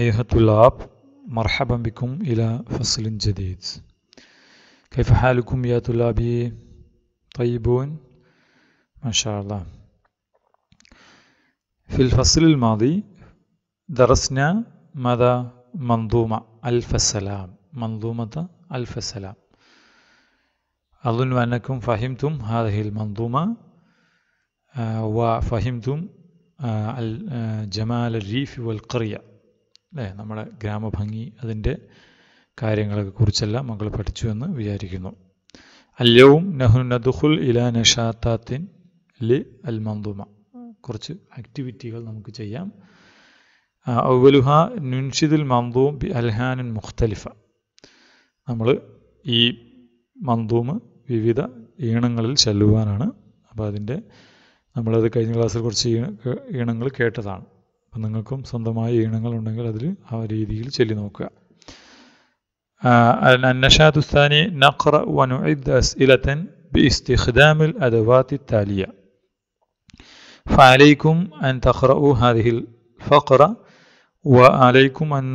أيها الطلاب مرحبا بكم إلى فصل جديد كيف حالكم يا طلابي طيبون ما شاء الله في الفصل الماضي درسنا ماذا منظومة ألف سلام منظومة ألف سلام أظن أنكم فهمتم هذه المنظومة آه، وفهمتم آه، آه، جمال الريف والقرية അല്ലേ നമ്മുടെ ഗ്രാമഭംഗി അതിൻ്റെ കാര്യങ്ങളെ കുറിച്ചെല്ലാം മകൾ പഠിച്ചു എന്ന് വിചാരിക്കുന്നു അല്ലവും നഹു നദുഹുൽ ഇല നഷാത്താത്തിൻ ലി അൽ മന്ദുമ കുറച്ച് ആക്ടിവിറ്റികൾ നമുക്ക് ചെയ്യാം ഔവലുഹ നുൻഷിദുൽ മന്ദൂം ബി അൽഹാനൻ മുഖ്തലിഫ നമ്മൾ ഈ മന്ദൂമ് വിവിധ ഈണങ്ങളിൽ ചെല്ലുവാനാണ് അപ്പോൾ അതിൻ്റെ നമ്മളത് കഴിഞ്ഞ ക്ലാസ്സിൽ കുറച്ച് ഈണങ്ങൾ കേട്ടതാണ് അപ്പം നിങ്ങൾക്കും സ്വന്തമായ ഈണങ്ങളുണ്ടെങ്കിൽ അതിൽ ആ രീതിയിൽ ചൊല്ലി നോക്കുക النشاط الثاني نقرأ ونعد أسئلة فعليكم أن تقرأوا هذه الفقرة وعليكم أن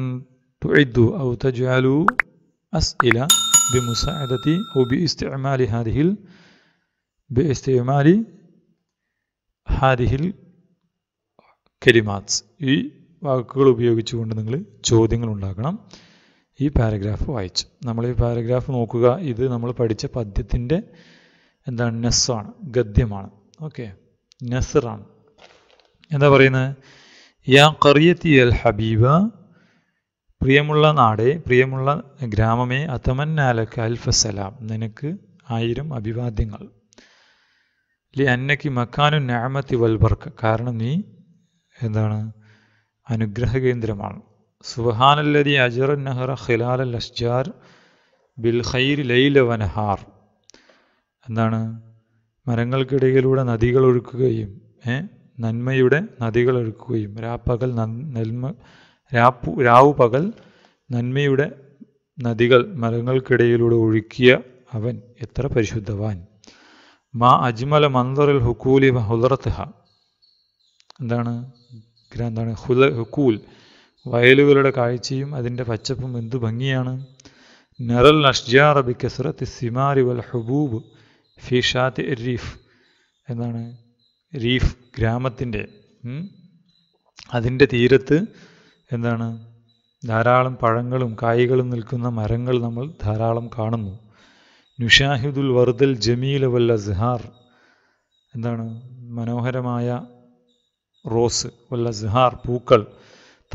تعدوا أو تجعلوا أسئلة بمساعدة أو باستعمال هذه ال... باستعمال هذه കെരിമാത്സ് ഈ വാക്കുകൾ ഉപയോഗിച്ചുകൊണ്ട് നിങ്ങൾ ചോദ്യങ്ങൾ ഉണ്ടാക്കണം ഈ പാരഗ്രാഫ് വായിച്ചു നമ്മൾ ഈ പാരഗ്രാഫ് നോക്കുക ഇത് നമ്മൾ പഠിച്ച പദ്യത്തിൻ്റെ എന്താണ് നെസ്സാണ് ഗദ്യമാണ് ഓക്കെ നെസറാണ് എന്താ പറയുന്നത് യാ കറിയത്തി അൽ ഹബീബ പ്രിയമുള്ള നാടേ പ്രിയമുള്ള ഗ്രാമമേ അതമന്നാലക്ക് അൽഫസലാം നിനക്ക് ആയിരം അഭിവാദ്യങ്ങൾ ലി അന്നയ്ക്ക് മക്കാനു ഞാമത്തി വൽബർക്ക് കാരണം നീ എന്താണ് അനുഗ്രഹ കേന്ദ്രമാണ് സുഹാനല്ലതി അജർ നഹറ ഖിലാൽ അൽ ബിൽ ഖൈർ ലൈല നഹാർ എന്താണ് മരങ്ങൾക്കിടയിലൂടെ നദികൾ ഒഴുക്കുകയും നന്മയുടെ നദികൾ ഒഴുക്കുകയും രാപ്പകൽ നന്മ രാപ്പു രാവു പകൽ നന്മയുടെ നദികൾ മരങ്ങൾക്കിടയിലൂടെ ഒഴുക്കിയ അവൻ എത്ര പരിശുദ്ധവാൻ മാ അജ്മല മന്ദറിൽ ഹുക്കൂലി ഹുദർത്തഹ എന്താണ് എന്താണ് ഹുല ഹുക്കൂൽ വയലുകളുടെ കാഴ്ചയും അതിൻ്റെ പച്ചപ്പും എന്തു ഭംഗിയാണ് നറൽ അഷ്ജാർ ബി സിമാരി വൽ ഹുബൂബ് ഫിഷാത്ത് റീഫ് എന്താണ് റീഫ് ഗ്രാമത്തിൻ്റെ അതിൻ്റെ തീരത്ത് എന്താണ് ധാരാളം പഴങ്ങളും കായ്കളും നിൽക്കുന്ന മരങ്ങൾ നമ്മൾ ധാരാളം കാണുന്നു നുഷാഹിദുൽ വർദൽ ജമീൽ വൽ അസ്ഹാർ എന്താണ് മനോഹരമായ റോസ് വല്ല സിഹാർ പൂക്കൾ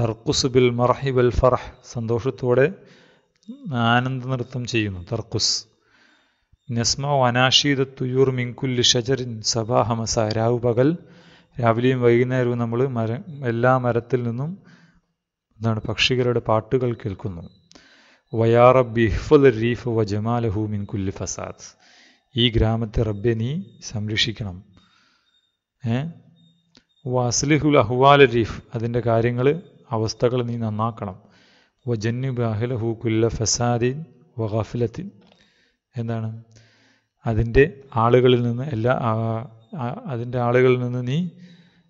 തർക്കുസ് ബിൽ മർഹി വൽ ഫറഹ് സന്തോഷത്തോടെ ആനന്ദ നൃത്തം ചെയ്യുന്നു തർക്കുസ് നെസ്മ അനാഷീദ തുയൂർ മിങ്കുല്ലി ഷജറിൻ സബാഹ ഹമസ രാവ് പകൽ രാവിലെയും വൈകുന്നേരവും നമ്മൾ മര എല്ലാ മരത്തിൽ നിന്നും എന്താണ് പക്ഷികളുടെ പാട്ടുകൾ കേൾക്കുന്നു വയാ റബ്ബി റീഫ് വ ജമാലഹു മിൻകുല്ലി ഫസാദ് ഈ ഗ്രാമത്തെ റബ്ബെ നീ സംരക്ഷിക്കണം ഏ വസ്ലിഹുൽ അഹ്വാൽ റീഫ് അതിൻ്റെ കാര്യങ്ങൾ അവസ്ഥകൾ നീ നന്നാക്കണം വജന്നു ബാഹിലഹു കുല്ല ഫസാദിൻ ഖഫിലത്തിൻ എന്താണ് അതിൻ്റെ ആളുകളിൽ നിന്ന് എല്ലാ അതിൻ്റെ ആളുകളിൽ നിന്ന് നീ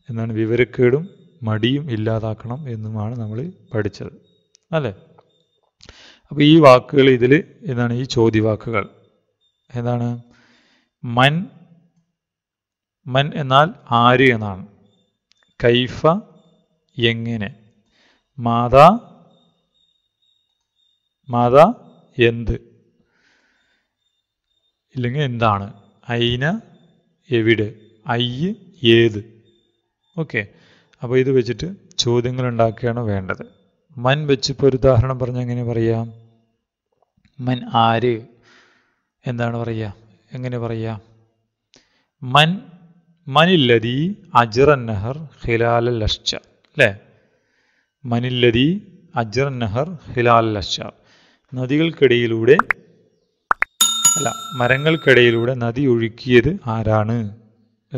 എന്താണ് വിവരക്കേടും മടിയും ഇല്ലാതാക്കണം എന്നുമാണ് നമ്മൾ പഠിച്ചത് അല്ലേ അപ്പോൾ ഈ വാക്കുകൾ ഇതിൽ എന്താണ് ഈ ചോദ്യവാക്കുകൾ എന്താണ് മൻ മൻ എന്നാൽ ആര് എന്നാണ് കൈഫ എങ്ങനെ മാതാ മാതാ എന്ത് ഇല്ലെങ്കിൽ എന്താണ് ഐന എവിടെ ഐ ഏത് ഓക്കെ അപ്പോൾ ഇത് വെച്ചിട്ട് ചോദ്യങ്ങൾ ഉണ്ടാക്കുകയാണ് വേണ്ടത് മൻ വെച്ചിപ്പോൾ ഒരു ഉദാഹരണം പറഞ്ഞാൽ എങ്ങനെ പറയാം മൻ ആര് എന്താണ് പറയുക എങ്ങനെ പറയാം മൻ മനില്ലതി അജിറൻ നഹർ ഹിലാല ലഷ്ച അല്ലേ മനില്ലതി അജിറൻ നഹർ ഹിലാൽ ലഷ്ച നദികൾക്കിടയിലൂടെ അല്ല മരങ്ങൾക്കിടയിലൂടെ നദി ഒഴുക്കിയത് ആരാണ്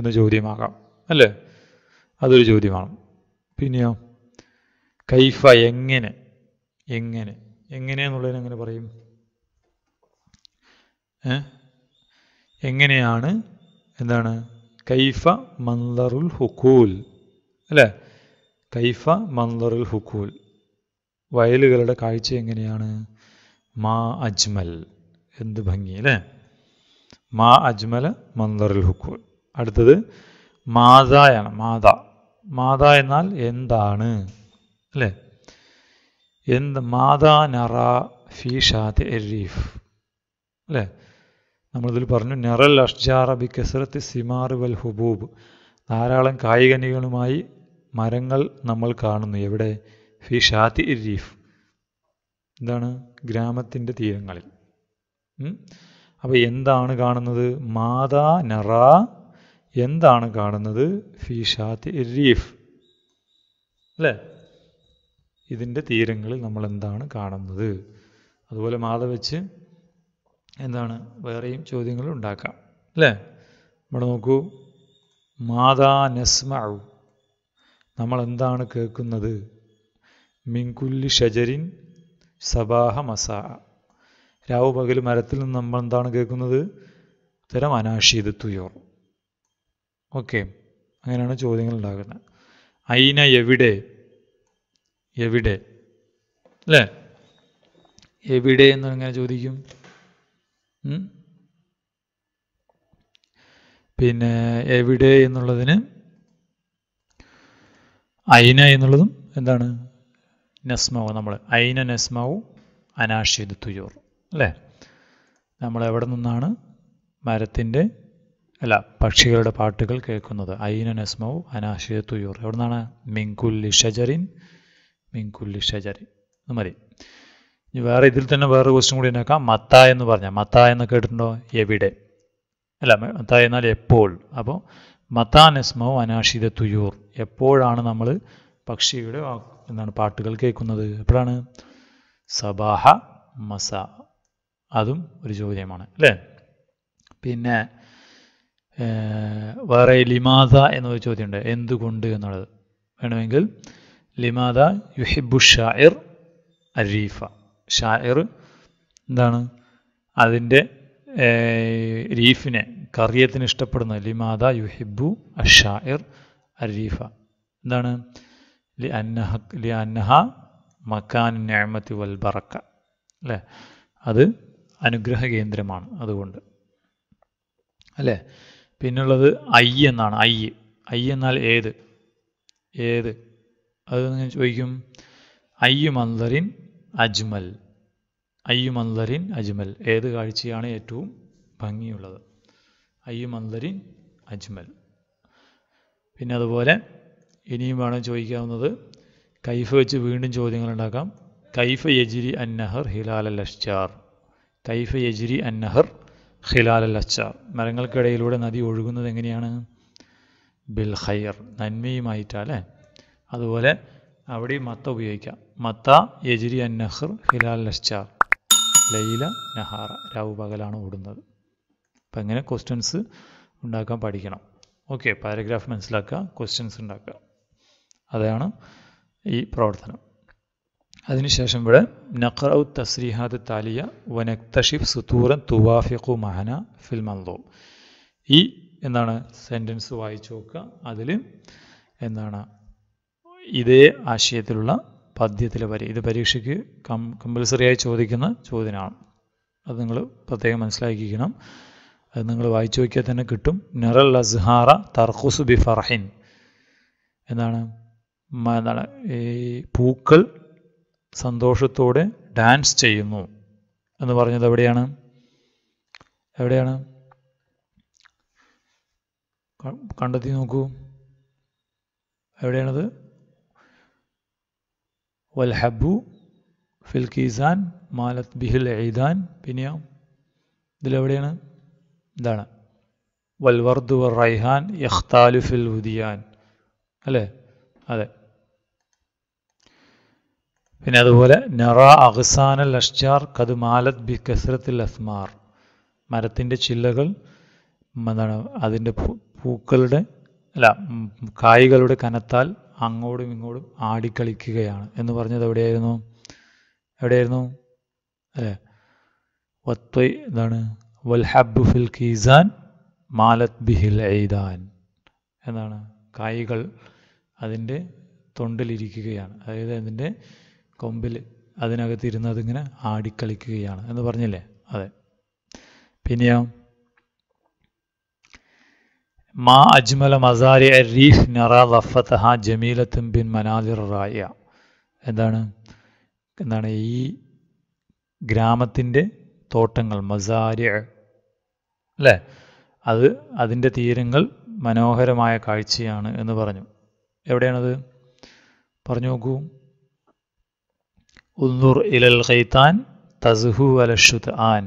എന്ന ചോദ്യമാകാം അല്ലേ അതൊരു ചോദ്യമാണ് പിന്നെയോ കൈഫ എങ്ങനെ എങ്ങനെ എങ്ങനെ എന്നുള്ളതിന് എങ്ങനെ പറയും എങ്ങനെയാണ് എന്താണ് കൈഫ മന്ദറുൽ ഹുക്കൂൽ അല്ലേ കൈഫ മന്ദറുൽ ഹുക്കൂൽ വയലുകളുടെ കാഴ്ച എങ്ങനെയാണ് മാ അജ്മൽ എന്ത് ഭംഗി അല്ലേ മാ അജ്മൽ മന്ദറുൽ ഹുക്കൂൽ അടുത്തത് മാതായാണ് മാത മാത എന്നാൽ എന്താണ് അല്ലേ എന്ത് മാതാ നറ ഫി ഷാത്ത് എരീഫ് അല്ലേ നമ്മളിതിൽ പറഞ്ഞു നെറൽ അഷ്ജാറ ബി കെസറത്ത് സിമാർ വൽ ഹുബൂബ് ധാരാളം കായികനികളുമായി മരങ്ങൾ നമ്മൾ കാണുന്നു എവിടെ ഫി ഷാത്തി ഇരീഫ് എന്താണ് ഗ്രാമത്തിൻ്റെ തീരങ്ങളിൽ അപ്പോൾ എന്താണ് കാണുന്നത് മാതാ നറ എന്താണ് കാണുന്നത് ഫി ഷാത്തി ഇരീഫ് അല്ലേ ഇതിൻ്റെ തീരങ്ങളിൽ നമ്മൾ എന്താണ് കാണുന്നത് അതുപോലെ മാത വെച്ച് എന്താണ് വേറെയും ചോദ്യങ്ങൾ ഉണ്ടാക്കാം അല്ലേ ഇവിടെ നോക്കൂ മാതാ നസ്മാവു നമ്മൾ എന്താണ് കേൾക്കുന്നത് മിങ്കുല്ലി ഷജരിൻ സബാഹ മസ രാവു പകൽ മരത്തിൽ നിന്ന് നമ്മൾ എന്താണ് കേൾക്കുന്നത് തരം അനാഷീത് തുയോർ ഓക്കെ അങ്ങനെയാണ് ചോദ്യങ്ങൾ ഉണ്ടാകുന്നത് അയിന എവിടെ എവിടെ അല്ലേ എവിടെ എന്ന് എങ്ങനെ ചോദിക്കും പിന്നെ എവിടെ എന്നുള്ളതിന് ഐന എന്നുള്ളതും എന്താണ് നസ്മാവ് നമ്മൾ ഐന നസ്മാവ് അനാഷിദ് തുയോർ അല്ലേ നമ്മൾ എവിടെ നിന്നാണ് മരത്തിൻ്റെ അല്ല പക്ഷികളുടെ പാട്ടുകൾ കേൾക്കുന്നത് ഐന നസ്മാവ് അനാഷിദ് തുയോർ എവിടെ നിന്നാണ് മിങ്കുല്ലി ഷജറിൻ മിങ്കുല്ലി ഷജറിൻ അത് മതി വേറെ ഇതിൽ തന്നെ വേറെ ക്വസ്റ്റ്യൻ കൂടി എന്നേക്കാം മത്ത എന്ന് പറഞ്ഞാൽ മത്ത എന്ന് കേട്ടിട്ടുണ്ടോ എവിടെ അല്ല മത്ത എന്നാൽ എപ്പോൾ അപ്പോൾ മത്താനസ്മോ അനാശിത തുയൂർ എപ്പോഴാണ് നമ്മൾ പക്ഷിയുടെ എന്താണ് പാട്ടുകൾ കേൾക്കുന്നത് എപ്പോഴാണ് സബാഹ മസ അതും ഒരു ചോദ്യമാണ് അല്ലേ പിന്നെ വേറെ ലിമാദ എന്നൊരു ചോദ്യമുണ്ട് എന്തുകൊണ്ട് എന്നുള്ളത് വേണമെങ്കിൽ ലിമാദ യുഹിബു അരീഫ ഷായർ എന്താണ് അതിൻ്റെ റീഫിനെ കറിയത്തിന് ഇഷ്ടപ്പെടുന്ന ലിമാദ യുഹിബു അഷായർ അരീഫ എന്താണ് ലി അന്നഹ ലി അന്നഹ മക്കാൻ ഞാമത്തി വൽബറക്ക അല്ലേ അത് അനുഗ്രഹ കേന്ദ്രമാണ് അതുകൊണ്ട് അല്ലേ പിന്നുള്ളത് ഐ എന്നാണ് ഐ ഐ എന്നാൽ ഏത് ഏത് അത് ചോദിക്കും അയ്യു മന്ദറിൻ അജ്മൽ അയ്യുമന്ദറിൻ അജ്മൽ ഏത് കാഴ്ചയാണ് ഏറ്റവും ഭംഗിയുള്ളത് അയ്യുമന്ദറിൻ അജ്മൽ പിന്നെ അതുപോലെ ഇനിയും വേണം ചോദിക്കാവുന്നത് കൈഫ വെച്ച് വീണ്ടും ചോദ്യങ്ങൾ ഉണ്ടാക്കാം കൈഫ യജിരി അന്നഹർ ഹിലാൽ അൽ അഷ്ചാർ കൈഫ യജിരി അന്നഹർ ഹിലാൽ അൽ അഷ്ചാർ മരങ്ങൾക്കിടയിലൂടെ നദി ഒഴുകുന്നത് എങ്ങനെയാണ് ബിൽ ഖൈർ നന്മയുമായിട്ടാണ് അതുപോലെ അവിടെ മത്ത ഉപയോഗിക്കാം മത്ത യജിരി അൻ നഹർ ഹിലാൽ ലസ്ചാർ ലൈല നഹാറ രാവ് പകലാണ് ഓടുന്നത് അപ്പം അങ്ങനെ ക്വസ്റ്റ്യൻസ് ഉണ്ടാക്കാൻ പഠിക്കണം ഓക്കെ പാരഗ്രാഫ് മനസ്സിലാക്കുക ക്വസ്റ്റ്യൻസ് ഉണ്ടാക്കുക അതാണ് ഈ പ്രവർത്തനം അതിനുശേഷം ഇവിടെ നഖറൌ തസ്രീഹാദ് താലിയ വനക്തഷിഫ് സുത്തൂറൻ തുവാഫിഖു മഹന ഫിൽ മന്തോ ഈ എന്താണ് സെൻറ്റൻസ് വായിച്ചു നോക്കുക അതിൽ എന്താണ് ഇതേ ആശയത്തിലുള്ള പദ്യത്തിലെ വരി ഇത് പരീക്ഷയ്ക്ക് കം കമ്പൽസറിയായി ചോദിക്കുന്ന ചോദ്യമാണ് അത് നിങ്ങൾ പ്രത്യേകം മനസ്സിലാക്കിക്കണം അത് നിങ്ങൾ വായിച്ചു നോക്കിയാൽ തന്നെ കിട്ടും നിറൽ അസ്ഹാറ തർഹുസു ബി ഫർഹിൻ എന്താണ് എന്താണ് ഈ പൂക്കൾ സന്തോഷത്തോടെ ഡാൻസ് ചെയ്യുന്നു എന്ന് പറഞ്ഞത് എവിടെയാണ് എവിടെയാണ് കണ്ടെത്തി നോക്കൂ എവിടെയാണത് വൽഹബു ഫിൽ മാലത് മാലത്ത് ബിഹിൽ എയ്താൻ പിന്നെയോ ഇതിലെവിടെയാണ് ഇതാണ് വൽവർദ് വർ റൈഹാൻ യഖ്താലു ഫിൽ ഹുദിയാൻ അല്ലേ അതെ പിന്നെ അതുപോലെ നറ അഹ്സാനൽ അഷ്ജാർ കത് മാലത് ബി കസ്രത്തിൽ അസ്മാർ മരത്തിൻ്റെ ചില്ലകൾ എന്താണ് അതിൻ്റെ പൂക്കളുടെ അല്ല കായ്കളുടെ കനത്താൽ അങ്ങോട്ടും ഇങ്ങോട്ടും ആടിക്കളിക്കുകയാണ് എന്ന് പറഞ്ഞത് എവിടെയായിരുന്നു എവിടെയായിരുന്നു അല്ലേ വത്വൈ എന്താണ് വൽഹബു ഫിൽ കീസാൻ മാലത് ബിഹിൽ എയ്താൻ എന്നാണ് കായികൾ അതിൻ്റെ തൊണ്ടിലിരിക്കുകയാണ് അതായത് അതിൻ്റെ കൊമ്പിൽ അതിനകത്തിരുന്ന് അതിങ്ങനെ ആടിക്കളിക്കുകയാണ് എന്ന് പറഞ്ഞില്ലേ അതെ പിന്നെയോ മാ അജ്മല മസാരി റീഫ് നറ വഫത്തഹ ജമീലത്തും ബിൻ മനാദിർ റായ എന്താണ് എന്താണ് ഈ ഗ്രാമത്തിൻ്റെ തോട്ടങ്ങൾ മസാരി അല്ലേ അത് അതിൻ്റെ തീരങ്ങൾ മനോഹരമായ കാഴ്ചയാണ് എന്ന് പറഞ്ഞു എവിടെയാണത് പറഞ്ഞു നോക്കൂ ഉന്നൂർ ഇലൽ ഖൈത്താൻ തസ്ഹു അലഷുത് ആൻ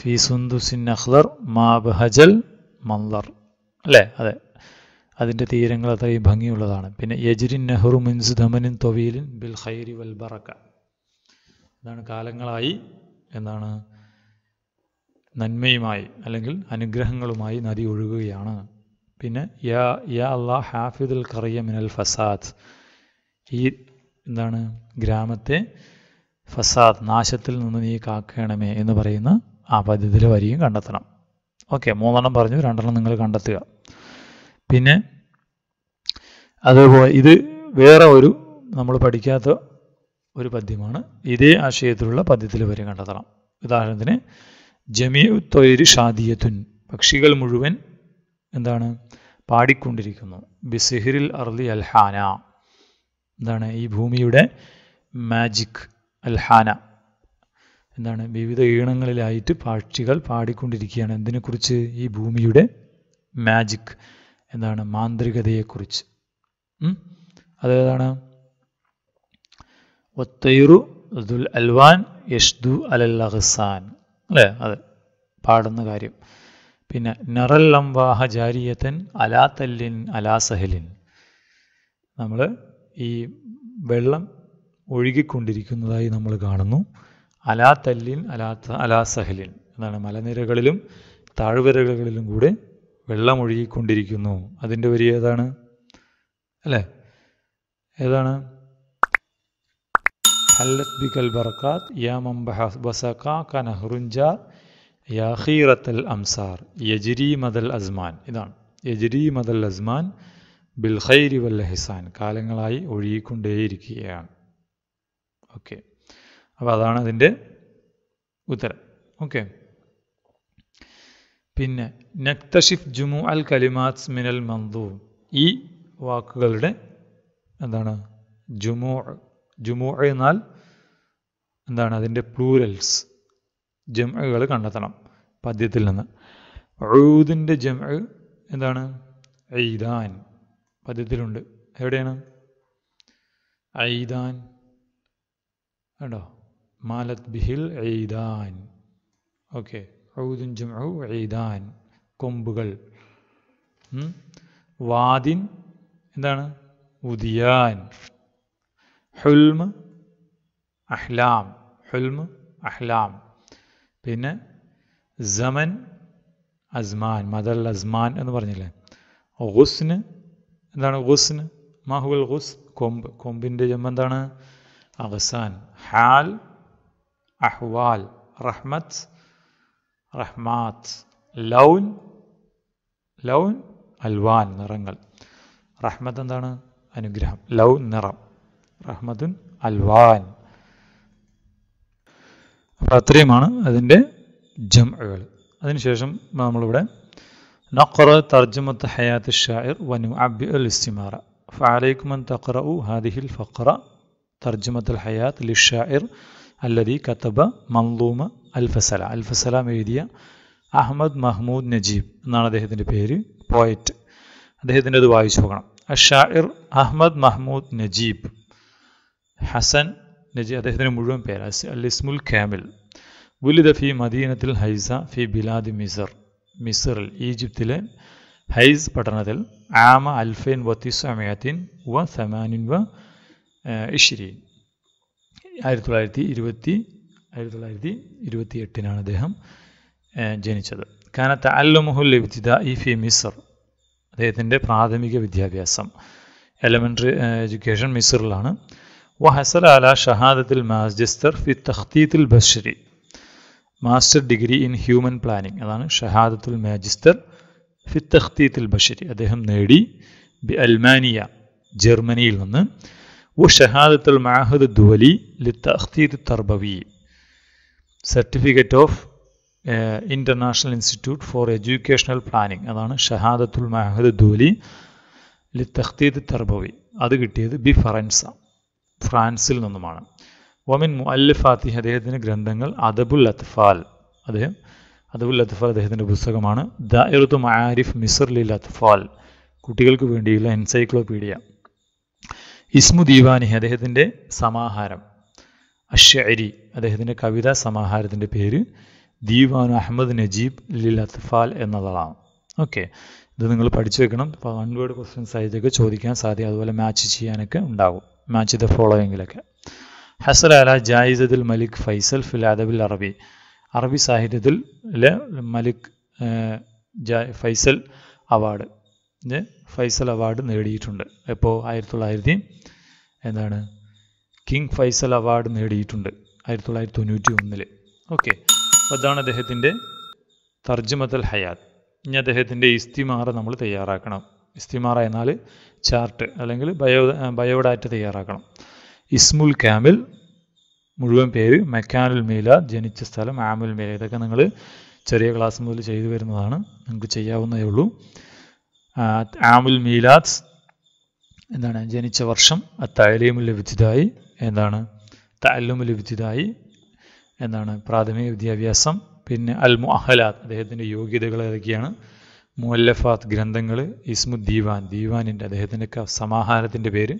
ഫി സുന്ദുസിൻ അഹ്ലർ മാ ബഹജൽ മന്ദർ അല്ലേ അതെ അതിൻ്റെ തീരങ്ങൾ അത്രയും ഭംഗിയുള്ളതാണ് പിന്നെ യജിരിൻ നെഹ്റു മിൻസ് ധമനിൻ തൊവീലിൻ ബിൽ ഹൈരി വൽ ബറക്ക അതാണ് കാലങ്ങളായി എന്താണ് നന്മയുമായി അല്ലെങ്കിൽ അനുഗ്രഹങ്ങളുമായി നദി ഒഴുകുകയാണ് പിന്നെ യാ യാ അള്ളാ ഹാഫിദുൽ കറിയ മിനൽ ഫസാദ് ഈ എന്താണ് ഗ്രാമത്തെ ഫസാദ് നാശത്തിൽ നിന്ന് നീ കാക്കണമേ എന്ന് പറയുന്ന ആ പദ്ധതിയിലെ വരിയും കണ്ടെത്തണം ഓക്കെ മൂന്നെണ്ണം പറഞ്ഞു രണ്ടെണ്ണം നിങ്ങൾ കണ്ടെത്തുക പിന്നെ അതുപോലെ ഇത് വേറെ ഒരു നമ്മൾ പഠിക്കാത്ത ഒരു പദ്യമാണ് ഇതേ ആശയത്തിലുള്ള പദ്യത്തിൽ വരെ കണ്ടെത്തണം ഉദാഹരണത്തിന് ജമിയു തൊയിര് ഷാദിയത്തുൻ പക്ഷികൾ മുഴുവൻ എന്താണ് പാടിക്കൊണ്ടിരിക്കുന്നു ബിസിഹിറിൽ അർലി അൽഹാന എന്താണ് ഈ ഭൂമിയുടെ മാജിക് അൽഹാന എന്താണ് വിവിധ ഈണങ്ങളിലായിട്ട് പക്ഷികൾ പാടിക്കൊണ്ടിരിക്കുകയാണ് എന്തിനെക്കുറിച്ച് ഈ ഭൂമിയുടെ മാജിക് എന്താണ് മാന്ത്രികതയെക്കുറിച്ച് അതേതാണ് ഒത്തൈറു ദുൽ അൽവാൻ യഷ്ദു അലൽ അഹ്സാൻ അല്ലേ അതെ പാടുന്ന കാര്യം പിന്നെ നറൽ ലംവാഹ ജാരിയത്തൻ അലാ തല്ലിൻ അലാ സഹലിൻ നമ്മൾ ഈ വെള്ളം ഒഴുകിക്കൊണ്ടിരിക്കുന്നതായി നമ്മൾ കാണുന്നു അലാ തല്ലിൻ അലാ അലാ സഹലിൻ എന്നാണ് മലനിരകളിലും താഴ്വരകളിലും കൂടെ വെള്ളമൊഴുകിക്കൊണ്ടിരിക്കുന്നു അതിൻ്റെ വരി ഏതാണ് അല്ലേ ഏതാണ് ഹല്ലത് ബി ബർക്കാത്ത് യാ മംബഹ നഹ്റുഞ്ചാർ യാഹീറത്തൽ അംസാർ യജിരി മദൽ അസ്മാൻ ഇതാണ് യജിരി മദൽ അസ്മാൻ ബിൽഹൈരി വൽ ഹിസാൻ കാലങ്ങളായി ഒഴുകിക്കൊണ്ടേയിരിക്കുകയാണ് ഓക്കെ അപ്പോൾ അതാണ് അതിൻ്റെ ഉത്തരം ഓക്കെ പിന്നെ നക്തഷിഫ് ജുമു അൽ കലിമാസ് മിനൽ മന്ദു ഈ വാക്കുകളുടെ എന്താണ് ജുമു ജുമു എന്നാൽ എന്താണ് അതിൻ്റെ പ്ലൂരൽസ് ജംഅകൾ കണ്ടെത്തണം പദ്യത്തിൽ നിന്ന് ഊദിൻ്റെ ജംഅ എന്താണ് ഐദാൻ പദ്യത്തിലുണ്ട് എവിടെയാണ് ഐദാൻ കണ്ടോ മാലത് ബിഹിൽ എയ്താൻ ഓക്കെ ഔദുൻ ജുമു എയ്താൻ കൊമ്പുകൾ വാദിൻ എന്താണ് ഉദിയാൻ ഹുൽമ് അഹ്ലാം ഹുൽമ് അഹ്ലാം പിന്നെ സമൻ അസ്മാൻ മദൽ അസ്മാൻ എന്ന് പറഞ്ഞില്ലേ ഗുസ്ന് എന്താണ് ഗുസ്ന് മാഹുൽ ഗുസ് കൊമ്പ് കൊമ്പിൻ്റെ ജമ്മ എന്താണ് അവസാൻ ഹാൽ أحوال رحمة رحمات لون لون ألوان نرنجل رحمة دانا أنجرام لون نرم رحمة ألوان فاتري مانا أذن جمع أذن شاشم ما ملوبرا نقرأ ترجمة حياة الشاعر ونعبئ الاستمارة فعليكم أن تقرأوا هذه الفقرة ترجمة الحياة للشاعر അല്ലതി കത്തബ മംലൂമ് അൽഫസല അൽഫസലാം എഴുതിയ അഹമ്മദ് മഹ്മൂദ് നജീബ് എന്നാണ് അദ്ദേഹത്തിൻ്റെ പേര് പോയറ്റ് അദ്ദേഹത്തിൻ്റെ അത് വായിച്ചു നോക്കണം അഷാഇർ അഹമ്മദ് മഹ്മൂദ് നജീബ് ഹസൻ നജീബ് അദ്ദേഹത്തിൻ്റെ മുഴുവൻ പേര് അൽ ഇസ്മുൽ ഖാമിൽ വുലിദ ഫി മദീനത്തിൽ ഹൈസ ഫി ബിലാദ് മിസർ മിസറിൽ ഈജിപ്തിലെ ഹൈസ് പട്ടണത്തിൽ ആമ അൽഫൈൻ വത്തിസമയത്തിൻ വ സമാനിൻ വ ഇഷിരീൻ ആയിരത്തി തൊള്ളായിരത്തി ഇരുപത്തി ആയിരത്തി തൊള്ളായിരത്തി ഇരുപത്തി എട്ടിനാണ് അദ്ദേഹം ജനിച്ചത് കാനത്ത് അല്ലുമുഹുൽ ഇബ്തിദ ഇ ഫി മിസർ അദ്ദേഹത്തിൻ്റെ പ്രാഥമിക വിദ്യാഭ്യാസം എലമെൻ്ററി എഡ്യൂക്കേഷൻ മിസറിലാണ് ഹസൽ അല ഷഹാദത്തിൽ മാജിസ്റ്റർ ഫി തഖ്തീത്തിൽ ബഷരി master degree in human planning അതാണ് ഷഹാദത്തുൽ മാജിസ്റ്റർ ഫി തഖ്തീത്തിൽ ബഷരി അദ്ദേഹം നേടി ബി അൽമാനിയ ജർമ്മനിയിൽ നിന്ന് ഷഹാദത്തുൽ മാഹദ് ദുവലി ലിത്തീദ് തർബവി certificate of international institute for educational planning അതാണ് ഷഹാദത്തുൽ മഹദ് ദൂലി ലിത്തീദ് തർബവി അത് കിട്ടിയത് ബി ഫറൻസ ഫ്രാൻസിൽ നിന്നുമാണ് വമിൻ മുഅല്ലിഫാത്തി അദ്ദേഹത്തിൻ്റെ ഗ്രന്ഥങ്ങൾ അദബുൽ അത്ഫാൽ അദ്ദേഹം അദബുൽ അത്ഫാൽ അദ്ദേഹത്തിൻ്റെ പുസ്തകമാണ് ദ ഇറുത്ത് മാരിഫ് മിസർ ലിൽ അത്ഫാൽ കുട്ടികൾക്ക് വേണ്ടിയുള്ള എൻസൈക്ലോപീഡിയ ഇസ്മു ദീവാനി അദ്ദേഹത്തിൻ്റെ സമാഹാരം അഷരി അദ്ദേഹത്തിൻ്റെ കവിതാ സമാഹാരത്തിൻ്റെ പേര് ദീവാൻ അഹമ്മദ് നജീബ് ലിൽ അത്ഫാൽ എന്നതാണ് ഓക്കെ ഇത് നിങ്ങൾ പഠിച്ചു വെക്കണം അപ്പോൾ വൺ വേർഡ് ക്വസ്റ്റ്യൻസ് ആയിട്ടൊക്കെ ചോദിക്കാൻ സാധിക്കും അതുപോലെ മാച്ച് ചെയ്യാനൊക്കെ ഉണ്ടാകും മാച്ച് ദ ഫോളോയിങ്ങിലൊക്കെ ഹസർ അല ജായിസദുൽ മലിക് ഫൈസൽ ഫിൽ അദബിൽ അറബി അറബി സാഹിത്യത്തിൽ മലിക് ഫൈസൽ അവാർഡ് ന് ഫൈസൽ അവാർഡ് നേടിയിട്ടുണ്ട് എപ്പോൾ ആയിരത്തി തൊള്ളായിരത്തി എന്താണ് കിങ് ഫൈസൽ അവാർഡ് നേടിയിട്ടുണ്ട് ആയിരത്തി തൊള്ളായിരത്തി തൊണ്ണൂറ്റി ഒന്നിൽ ഓക്കെ അപ്പോൾ അതാണ് അദ്ദേഹത്തിൻ്റെ തർജ്ജമത്തൽ ഹയാത്ത് ഇനി അദ്ദേഹത്തിൻ്റെ ഇസ്തിമാറ നമ്മൾ തയ്യാറാക്കണം ഇസ്തിമാറ എന്നാൽ ചാർട്ട് അല്ലെങ്കിൽ ബയോ ബയോഡാറ്റ തയ്യാറാക്കണം ഇസ്മുൽ ക്യാമിൽ മുഴുവൻ പേര് മെക്കാനുൽ മീല ജനിച്ച സ്ഥലം ആമുൽ മീല ഇതൊക്കെ നിങ്ങൾ ചെറിയ ക്ലാസ് മുതൽ ചെയ്തു വരുന്നതാണ് നിങ്ങൾക്ക് ചെയ്യാവുന്നതേ ഉള്ളൂ ആമുൽ മീലാദ്സ് എന്താണ് ജനിച്ച വർഷം തൈലീമ് ലഭിച്ചതായി എന്താണ് തല്ലുമ് ലഭിച്ചതായി എന്താണ് പ്രാഥമിക വിദ്യാഭ്യാസം പിന്നെ അൽ മുഹലാദ് അദ്ദേഹത്തിൻ്റെ യോഗ്യതകൾ ഏതൊക്കെയാണ് മുഅല്ലഫാത്ത് ഗ്രന്ഥങ്ങൾ ഇസ്മു ദീവാൻ ദീവാനിൻ്റെ അദ്ദേഹത്തിൻ്റെ സമാഹാരത്തിൻ്റെ പേര്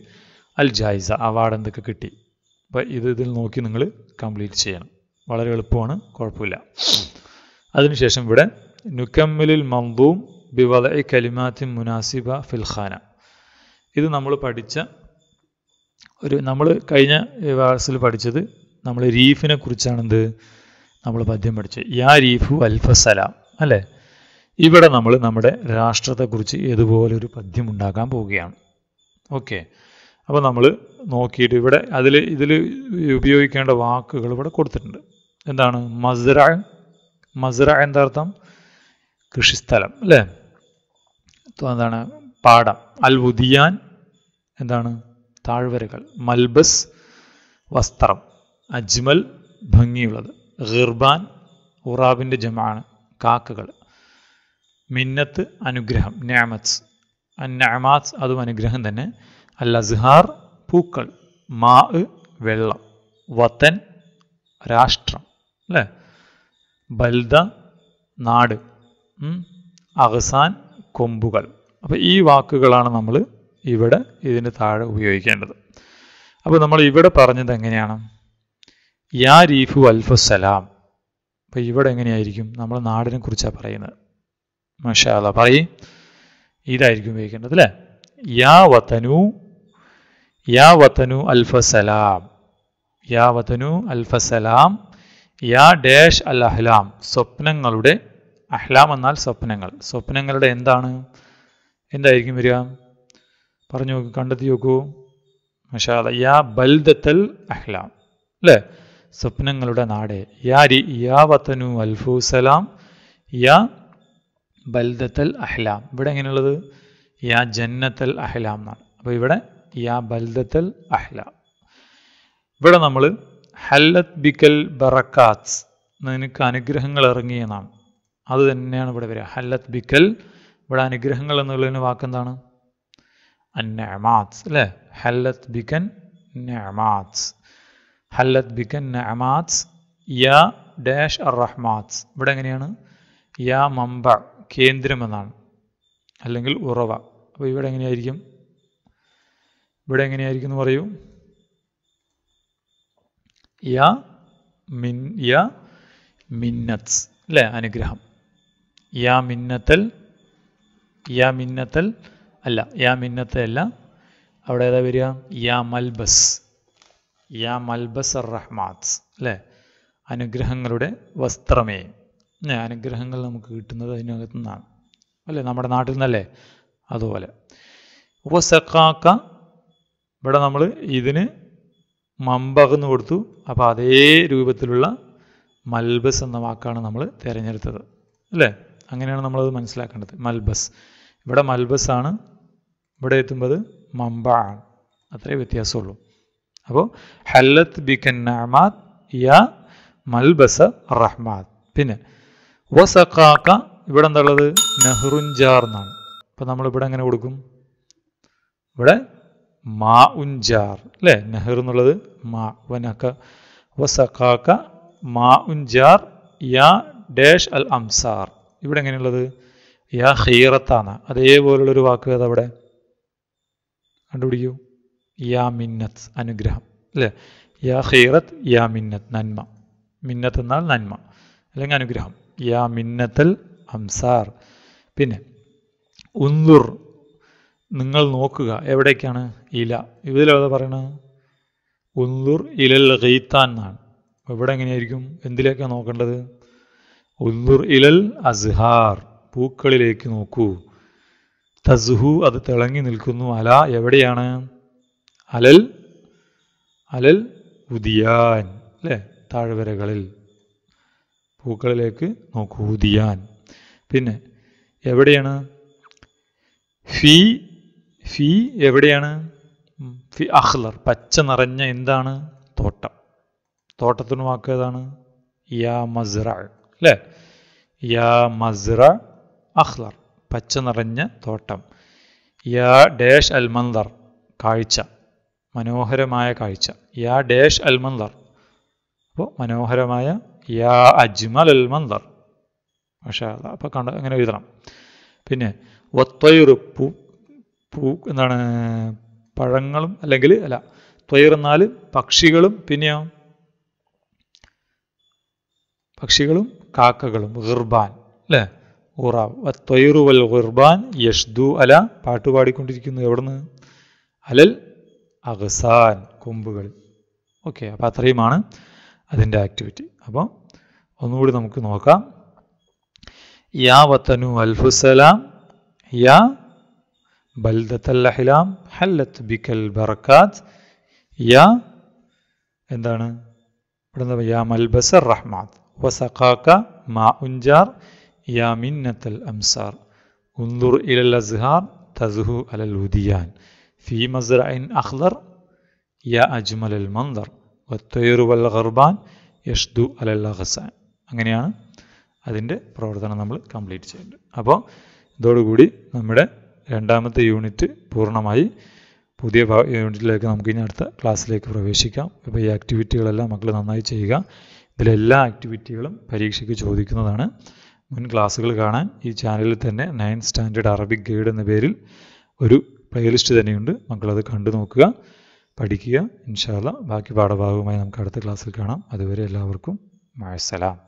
അൽ ജായിസ അവാർഡ് എന്തൊക്കെ കിട്ടി അപ്പോൾ ഇത് ഇതിൽ നോക്കി നിങ്ങൾ കംപ്ലീറ്റ് ചെയ്യണം വളരെ എളുപ്പമാണ് കുഴപ്പമില്ല അതിനുശേഷം ഇവിടെ നുക്കമ്മലിൽ മന്ദൂം ബിവല കലിമാറ്റി മുനാസിബ ഫിൽഖാന ഇത് നമ്മൾ പഠിച്ച ഒരു നമ്മൾ കഴിഞ്ഞ വാർസിൽ പഠിച്ചത് നമ്മൾ റീഫിനെ കുറിച്ചാണെന്ത് നമ്മൾ പദ്യം പഠിച്ചത് യാ റീഫു അൽഫസലാം അല്ലേ ഇവിടെ നമ്മൾ നമ്മുടെ രാഷ്ട്രത്തെക്കുറിച്ച് ഏതുപോലെ ഒരു പദ്യം ഉണ്ടാക്കാൻ പോവുകയാണ് ഓക്കെ അപ്പോൾ നമ്മൾ നോക്കിയിട്ട് ഇവിടെ അതിൽ ഇതിൽ ഉപയോഗിക്കേണ്ട വാക്കുകൾ ഇവിടെ കൊടുത്തിട്ടുണ്ട് എന്താണ് മസ്റ മസ്റ എന്താർത്ഥം അർത്ഥം കൃഷിസ്ഥലം അല്ലേ എന്താണ് പാടം അൽ ഉദിയാൻ എന്താണ് താഴ്വരകൾ മൽബസ് വസ്ത്രം അജ്മൽ ഭംഗിയുള്ളത് ഗിർബാൻ ഉറാബിൻ്റെ ജമാണ് കാക്കകൾ മിന്നത്ത് അനുഗ്രഹം നാമത്സ് നാമാത്സ് അതും അനുഗ്രഹം തന്നെ അൽ അസ്ഹാർ പൂക്കൾ മാ വെള്ളം വത്തൻ രാഷ്ട്രം അല്ലേ ബൽദ നാട് അഹസാൻ കൊമ്പുകൾ അപ്പോൾ ഈ വാക്കുകളാണ് നമ്മൾ ഇവിടെ ഇതിന് താഴെ ഉപയോഗിക്കേണ്ടത് അപ്പോൾ നമ്മൾ ഇവിടെ പറഞ്ഞത് എങ്ങനെയാണ് യാ രീഫു അൽഫുസലാം അപ്പോൾ ഇവിടെ എങ്ങനെയായിരിക്കും നമ്മൾ നാടിനെ കുറിച്ചാണ് പറയുന്നത് മഷാല പറയും ഇതായിരിക്കും ഉപയോഗിക്കേണ്ടത് അല്ലേ യാ വത്തനു യാ വത്തനു അൽഫസലാം യാ വത്തനു അൽഫസലാം യാ ഡാഷ് അൽ അഹ്ലാം സ്വപ്നങ്ങളുടെ അഹ്ലാം എന്നാൽ സ്വപ്നങ്ങൾ സ്വപ്നങ്ങളുടെ എന്താണ് എന്തായിരിക്കും വരിക പറഞ്ഞു നോക്കൂ കണ്ടെത്തി നോക്കൂ മഷാല യാ ബൽദത്തൽ അഹ്ലാം അല്ലേ സ്വപ്നങ്ങളുടെ നാട് യാരി യാ വത്തനു അൽഫുസലാം യാ ബൽദത്തൽ അഹ്ലാം ഇവിടെ എങ്ങനെയുള്ളത് യാ ജന്നത്തൽ അഹ്ലാം എന്നാണ് അപ്പോൾ ഇവിടെ യാ ബൽദത്തൽ അഹ്ലാം ഇവിടെ നമ്മൾ ഹല്ലത് ബിക്കൽ ബറക്കാത്സ് നിനക്ക് അനുഗ്രഹങ്ങൾ ഇറങ്ങിയെന്നാണ് അത് തന്നെയാണ് ഇവിടെ വരിക ഹല്ലത്ത് ബിക്കൽ ഇവിടെ അനുഗ്രഹങ്ങൾ എന്നുള്ളതിന് വാക്കെന്താണ് അന്നമാസ് അല്ലേ ഹല്ലത്ത് ബിക്കൻ നമാസ് ഹല്ലത്ത് ബിക്കൻ നമാസ് യാ ഡാഷ് അർ ഇവിടെ എങ്ങനെയാണ് യാ മമ്പ കേന്ദ്രമെന്നാണ് അല്ലെങ്കിൽ ഉറവ അപ്പോൾ ഇവിടെ എങ്ങനെയായിരിക്കും ഇവിടെ എങ്ങനെയായിരിക്കും എന്ന് പറയൂ യാ മിൻ യാ മിന്നത്സ് അല്ലേ അനുഗ്രഹം യാ മിന്നത്തൽ യാ മിന്നത്തൽ അല്ല യാ മിന്നത്തൽ അല്ല അവിടെ ഏതാ വരിക യാ മൽബസ് യാ മൽബസ് അർ റഹ്മാത്ത് അല്ലേ അനുഗ്രഹങ്ങളുടെ വസ്ത്രമേ അനുഗ്രഹങ്ങൾ നമുക്ക് കിട്ടുന്നത് അതിനകത്തു നിന്നാണ് അല്ലേ നമ്മുടെ നാട്ടിൽ നിന്നല്ലേ അതുപോലെ ഉപസക്കാക്ക ഇവിടെ നമ്മൾ ഇതിന് മമ്പകന്ന് കൊടുത്തു അപ്പോൾ അതേ രൂപത്തിലുള്ള മൽബസ് എന്ന വാക്കാണ് നമ്മൾ തിരഞ്ഞെടുത്തത് അല്ലേ അങ്ങനെയാണ് നമ്മളത് മനസ്സിലാക്കേണ്ടത് മൽബസ് ഇവിടെ മൽബസ് ആണ് ഇവിടെ എത്തുമ്പോൾ മമ്പ ആണ് അത്രേ വ്യത്യാസമുള്ളൂ അപ്പോൾ ഹല്ലത്ത് ബിക്കൻ നഹ്മാദ് യാ മൽബസ റഹ്മാദ് പിന്നെ വസക്കാക്ക ഇവിടെ എന്താണുള്ളത് നെഹ്റുഞ്ചാർ എന്നാണ് അപ്പോൾ നമ്മളിവിടെ എങ്ങനെ കൊടുക്കും ഇവിടെ മാ ഉഞ്ചാർ അല്ലേ നെഹ്റു എന്നുള്ളത് മാ വനക്ക വസക്കാക്ക മാ ഉഞ്ചാർ യാ ഡാഷ് അൽ അംസാർ ഇവിടെ എങ്ങനെയുള്ളത് യാ ഹീറത്താണ് അതേപോലുള്ളൊരു വാക്ക് അതവിടെ കണ്ടുപിടിക്കൂ യാ മിന്നത്ത് അനുഗ്രഹം അല്ലേ യാ ഹീറത്ത് യാ മിന്നത്ത് നന്മ മിന്നത്ത് എന്നാൽ നന്മ അല്ലെങ്കിൽ അനുഗ്രഹം യാ മിന്നത്തൽ അംസാർ പിന്നെ ഉന്തുർ നിങ്ങൾ നോക്കുക എവിടേക്കാണ് ഇല ഇതിലെവിടെ പറയണത് ഉന്തുർ ഇലൽ ഹെയ്ത്താൻ എന്നാണ് ഇവിടെ എങ്ങനെയായിരിക്കും എന്തിലേക്കാണ് നോക്കേണ്ടത് ഉന്നുർ ഇലൽ അസ്ഹാർ പൂക്കളിലേക്ക് നോക്കൂ തസ്ഹു അത് തിളങ്ങി നിൽക്കുന്നു അല എവിടെയാണ് അലൽ അലൽ ഉദിയാൻ അല്ലേ താഴ്വരകളിൽ പൂക്കളിലേക്ക് നോക്കൂ ഉദിയാൻ പിന്നെ എവിടെയാണ് ഫി ഫി എവിടെയാണ് ഫി അഹ്ലർ പച്ച നിറഞ്ഞ എന്താണ് തോട്ടം തോട്ടത്തിന് വാക്ക് യാ മസ്രാൾ അല്ലേ യാ മസ്റ അഹ്ലർ പച്ച നിറഞ്ഞ തോട്ടം യാ ഡേഷ് അൽമന്ദർ കാഴ്ച മനോഹരമായ കാഴ്ച യാ ഡേഷ് അൽമന്ദർ അപ്പോൾ മനോഹരമായ യാ അജ്മൽ അൽമന്ദർ പക്ഷേ അപ്പോൾ കണ്ട അങ്ങനെ എഴുതണം പിന്നെ വത്വയുറ് പൂ പൂ എന്താണ് പഴങ്ങളും അല്ലെങ്കിൽ അല്ല ത്വയർ എന്നാൽ പക്ഷികളും പിന്നെയോ പക്ഷികളും കാക്കകളും ഗുർബാൻ അല്ലേ ഉറാവ് തൊയറുവൽ ഗുർബാൻ യഷ്ദു അല പാട്ടുപാടിക്കൊണ്ടിരിക്കുന്നു എവിടുന്ന് അലൽ അഹസാൻ കൊമ്പുകൾ ഓക്കെ അപ്പം അത്രയുമാണ് അതിൻ്റെ ആക്ടിവിറ്റി അപ്പോൾ ഒന്നുകൂടി നമുക്ക് നോക്കാം യാ വത്തനു അൽഫുസലാം യാ ബൽദത്തല്ലഹിലാം ഹല്ലത്ത് ബിക്കൽ ബറക്കാത്ത് യാ എന്താണ് ഇവിടുന്ന് യാ മൽബസർ റഹ്മാത്ത് വസഖാക്ക മാ ഉഞ്ചാർ യാ അംസാർ ഉന്ദുർ ഇലൽ അസ്ഹാർ തസുഹു അലൽ ഉദിയാൻ ഫി മസ്റഇൻ അഖ്ദർ യാ അജ്മൽ അൽ മന്ദർ വത്തൈറു വൽ ഖർബാൻ യഷ്ദു അലൽ അഹസാൻ അങ്ങനെയാണ് അതിൻ്റെ പ്രവർത്തനം നമ്മൾ കംപ്ലീറ്റ് ചെയ്യേണ്ടത് അപ്പോൾ ഇതോടുകൂടി നമ്മുടെ രണ്ടാമത്തെ യൂണിറ്റ് പൂർണ്ണമായി പുതിയ യൂണിറ്റിലേക്ക് നമുക്ക് ഇനി അടുത്ത ക്ലാസ്സിലേക്ക് പ്രവേശിക്കാം ഇപ്പോൾ ഈ ആക്ടിവിറ്റികളെല്ലാം മക്കൾ നന്നായി ചെയ്യുക ഇതിലെല്ലാ ആക്ടിവിറ്റികളും പരീക്ഷയ്ക്ക് ചോദിക്കുന്നതാണ് മുൻ ക്ലാസ്സുകൾ കാണാൻ ഈ ചാനലിൽ തന്നെ നയൻ സ്റ്റാൻഡേർഡ് അറബിക് ഗൈഡ് എന്ന പേരിൽ ഒരു പ്ലേലിസ്റ്റ് തന്നെയുണ്ട് മക്കളത് കണ്ടു നോക്കുക പഠിക്കുക ഇൻഷാല്ല ബാക്കി പാഠഭാഗവുമായി നമുക്ക് അടുത്ത ക്ലാസ്സിൽ കാണാം അതുവരെ എല്ലാവർക്കും മഴസലാം